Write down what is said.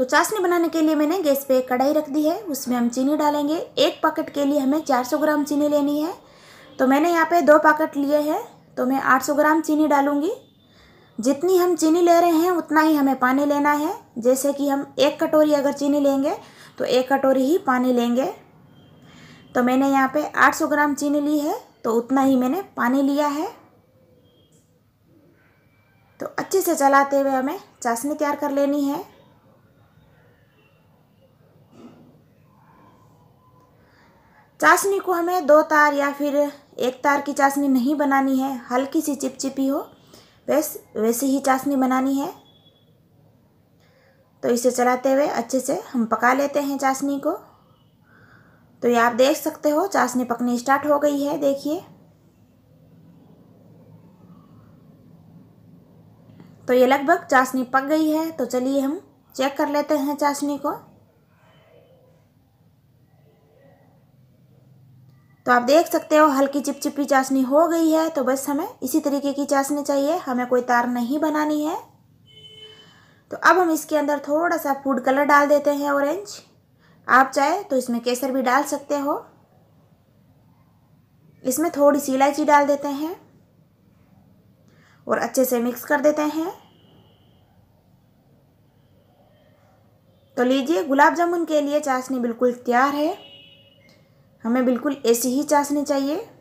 तो चाशनी बनाने के लिए मैंने गैस पे कढ़ाई रख दी है उसमें हम चीनी डालेंगे एक पैकेट के लिए हमें 400 ग्राम चीनी लेनी है तो मैंने यहाँ पे दो पैकेट लिए हैं तो मैं 800 ग्राम चीनी डालूँगी जितनी हम चीनी ले रहे हैं उतना ही हमें पानी लेना है जैसे कि हम एक कटोरी अगर चीनी लेंगे तो एक कटोरी ही पानी लेंगे तो मैंने यहाँ पर आठ ग्राम चीनी ली है तो उतना ही मैंने पानी लिया है तो अच्छे से चलाते हुए हमें चाशनी तैयार कर लेनी है चाशनी को हमें दो तार या फिर एक तार की चाशनी नहीं बनानी है हल्की सी चिपचिपी हो वैस वैसे ही चाशनी बनानी है तो इसे चलाते हुए अच्छे से हम पका लेते हैं चाशनी को तो ये आप देख सकते हो चाशनी पकनी स्टार्ट हो गई है देखिए तो ये लगभग चाशनी पक गई है तो चलिए हम चेक कर लेते हैं चाशनी को तो आप देख सकते हो हल्की चिपचिपी चाशनी हो गई है तो बस हमें इसी तरीके की चाशनी चाहिए हमें कोई तार नहीं बनानी है तो अब हम इसके अंदर थोड़ा सा फूड कलर डाल देते हैं ऑरेंज आप चाहे तो इसमें केसर भी डाल सकते हो इसमें थोड़ी सी इलायची डाल देते हैं और अच्छे से मिक्स कर देते हैं तो लीजिए गुलाब जामुन के लिए चाशनी बिल्कुल तैयार है हमें बिल्कुल ऐसी ही चाशनी चाहिए